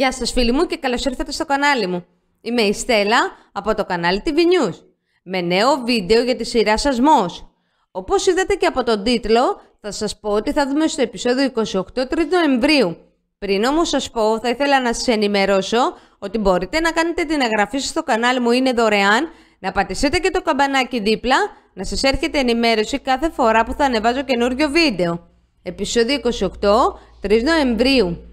Γεια σας, φίλοι μου και καλώς ήρθατε στο κανάλι μου. Είμαι η Στέλλα από το κανάλι TV News με νέο βίντεο για τη σειρά ΜΟΣ. Όπως είδατε και από τον τίτλο θα σας πω ότι θα δούμε στο επεισόδιο 28 3 Νοεμβρίου. Πριν όμως σας πω θα ήθελα να σας ενημερώσω ότι μπορείτε να κάνετε την εγγραφή στο κανάλι μου είναι δωρεάν, να πατήσετε και το καμπανάκι δίπλα, να σας έρχεται ενημέρωση κάθε φορά που θα ανεβάζω καινούριο βίντεο. Επεισόδιο 28 3 Νοεμβρίου.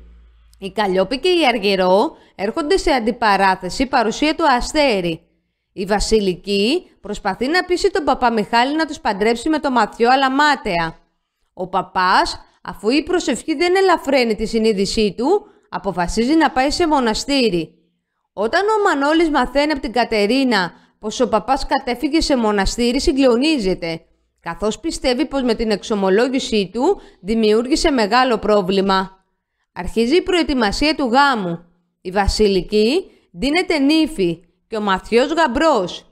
Η Καλλιόπη και η Αργυρό έρχονται σε αντιπαράθεση παρουσία του Αστέρι. Η Βασιλική προσπαθεί να πείσει τον παπά Μιχάλη να τους παντρέψει με το Μαθιό αλλά μάταια. Ο παπάς, αφού η προσευχή δεν ελαφραίνει τη συνείδησή του, αποφασίζει να πάει σε μοναστήρι. Όταν ο Μανώλης μαθαίνει από την Κατερίνα πως ο παπάς κατέφυγε σε μοναστήρι συγκλονίζεται, καθώς πιστεύει πως με την εξομολόγησή του δημιούργησε μεγάλο πρόβλημα. Αρχίζει η προετοιμασία του γάμου. Η βασιλική δίνεται νύφη και ο μαθιός γαμπρός.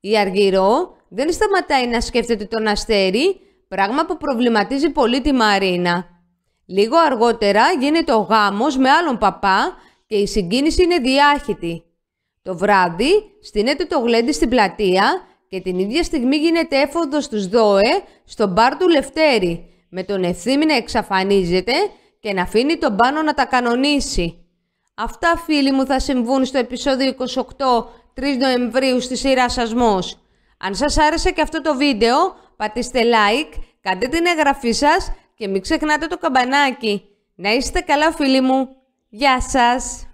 Η αργυρό δεν σταματάει να σκέφτεται τον αστέρι, πράγμα που προβληματίζει πολύ τη Μαρίνα. Λίγο αργότερα γίνεται ο γάμος με άλλον παπά και η συγκίνηση είναι διάχυτη. Το βράδυ στείνεται το γλέντι στην πλατεία και την ίδια στιγμή γίνεται έφοδος στους ΔΟΕ στο μπαρ του Λευτέρη, με τον ευθύμη να εξαφανίζεται και να αφήνει τον πάνω να τα κανονίσει. Αυτά φίλοι μου θα συμβούν στο επεισόδιο 28 3 Νοεμβρίου στη σειρά Σασμός. Αν σας άρεσε και αυτό το βίντεο, πατήστε like, κάντε την εγγραφή σας και μην ξεχνάτε το καμπανάκι. Να είστε καλά φίλοι μου. Γεια σας!